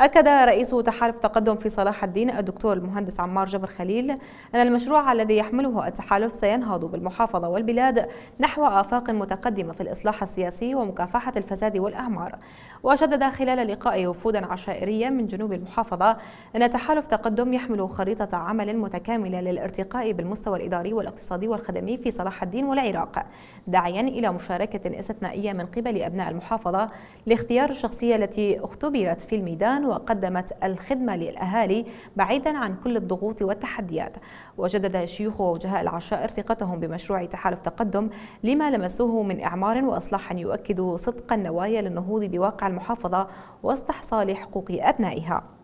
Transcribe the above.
أكد رئيس تحالف تقدم في صلاح الدين الدكتور المهندس عمار جبر خليل أن المشروع الذي يحمله التحالف سينهض بالمحافظة والبلاد نحو آفاق متقدمة في الإصلاح السياسي ومكافحة الفساد والأعمار وشدد خلال لقائه وفودا عشائريا من جنوب المحافظة أن تحالف تقدم يحمل خريطة عمل متكاملة للارتقاء بالمستوى الإداري والاقتصادي والخدمي في صلاح الدين والعراق داعيا إلى مشاركة استثنائية من قبل أبناء المحافظة لاختيار الشخصية التي اختبرت في الميدان وقدمت الخدمة للأهالي بعيدا عن كل الضغوط والتحديات وجدد شيوخ ووجهاء العشائر ثقتهم بمشروع تحالف تقدم لما لمسوه من إعمار وإصلاح يؤكد صدق النوايا للنهوض بواقع المحافظة واستحصال حقوق أبنائها